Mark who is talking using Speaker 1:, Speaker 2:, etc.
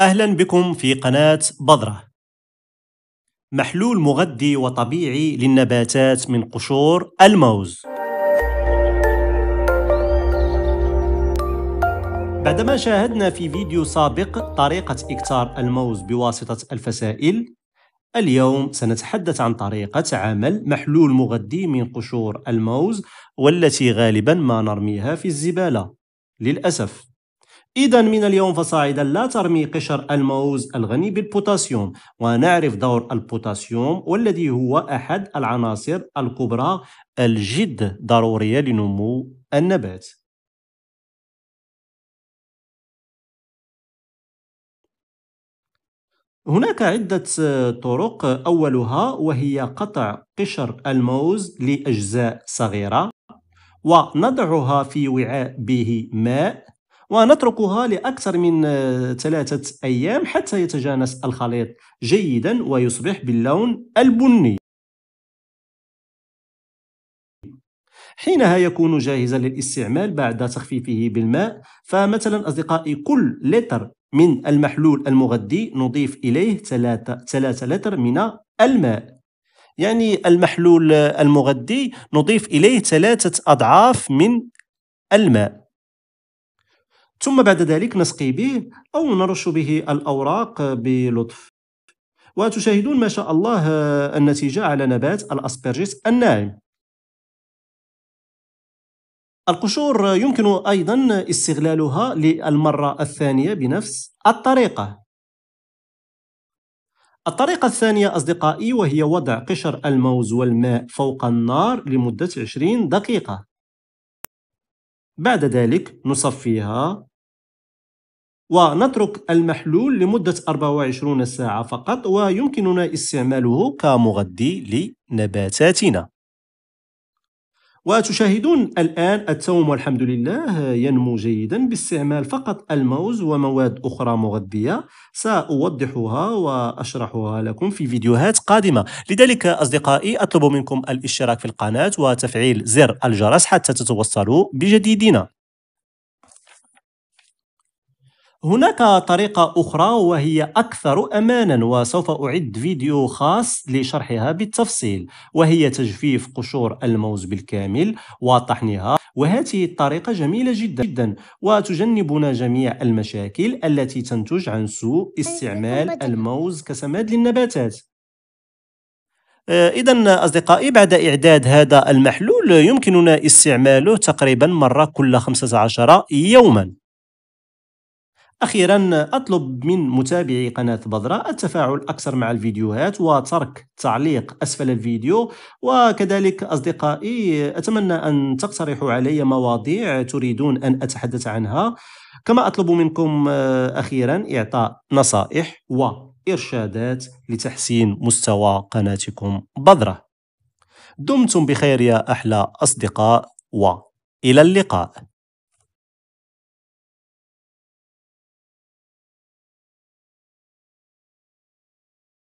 Speaker 1: أهلا بكم في قناة بذرة محلول مغذي وطبيعي للنباتات من قشور الموز بعدما شاهدنا في فيديو سابق طريقة إكتار الموز بواسطة الفسائل اليوم سنتحدث عن طريقة عمل محلول مغذي من قشور الموز والتي غالبا ما نرميها في الزبالة للأسف إذا من اليوم فصاعدا لا ترمي قشر الموز الغني بالبوتاسيوم ونعرف دور البوتاسيوم والذي هو أحد العناصر الكبرى الجد ضرورية لنمو النبات هناك عدة طرق أولها وهي قطع قشر الموز لأجزاء صغيرة ونضعها في وعاء به ماء ونتركها لأكثر من آه، ثلاثة أيام حتى يتجانس الخليط جيدا ويصبح باللون البني حينها يكون جاهزا للاستعمال بعد تخفيفه بالماء فمثلا أصدقائي كل لتر من المحلول المغذي نضيف إليه 3, لتر من الماء يعني المحلول المغذي نضيف إليه ثلاثة أضعاف من الماء ثم بعد ذلك نسقي به أو نرش به الأوراق بلطف وتشاهدون ما شاء الله آه، النتيجة على نبات الأسبرجيس الناعم القشور يمكن أيضا استغلالها للمرة الثانية بنفس الطريقة الطريقة الثانية أصدقائي وهي وضع قشر الموز والماء فوق النار لمدة 20 دقيقة بعد ذلك نصفيها ونترك المحلول لمدة 24 ساعة فقط ويمكننا استعماله كمغذي لنباتاتنا وتشاهدون الآن التوم والحمد لله ينمو جيدا باستعمال فقط الموز ومواد أخرى مغذية سأوضحها وأشرحها لكم في فيديوهات قادمة لذلك أصدقائي أطلب منكم الاشتراك في القناة وتفعيل زر الجرس حتى تتوصلوا بجديدنا هناك طريقة أخرى وهي أكثر أمانا وسوف أعد فيديو خاص لشرحها بالتفصيل وهي تجفيف قشور الموز بالكامل وطحنها وهذه الطريقة جميلة جدا جدا وتجنبنا جميع المشاكل التي تنتج عن سوء استعمال الموز كسماد للنباتات آه، إذا أصدقائي بعد إعداد هذا المحلول يمكننا استعماله تقريبا مرة كل 15 يوماً أخيرا أطلب من متابعي قناة بذرة التفاعل أكثر مع الفيديوهات وترك تعليق أسفل الفيديو وكذلك أصدقائي أتمنى أن تقترحوا علي مواضيع تريدون أن أتحدث عنها كما أطلب منكم أخيرا إعطاء نصائح وإرشادات لتحسين مستوى قناتكم بذرة دمتم بخير يا أحلى أصدقاء وإلى اللقاء